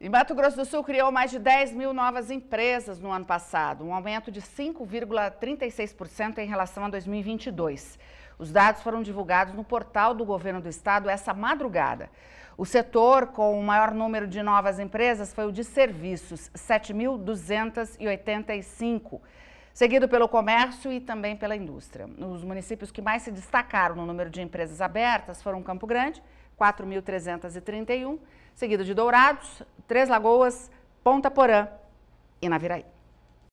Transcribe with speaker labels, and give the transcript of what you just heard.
Speaker 1: Em Mato Grosso do Sul, criou mais de 10 mil novas empresas no ano passado, um aumento de 5,36% em relação a 2022. Os dados foram divulgados no portal do governo do estado essa madrugada. O setor com o maior número de novas empresas foi o de serviços, 7.285, seguido pelo comércio e também pela indústria. Os municípios que mais se destacaram no número de empresas abertas foram Campo Grande, 4.331, seguido de Dourados, Três Lagoas, Ponta Porã e Naviraí.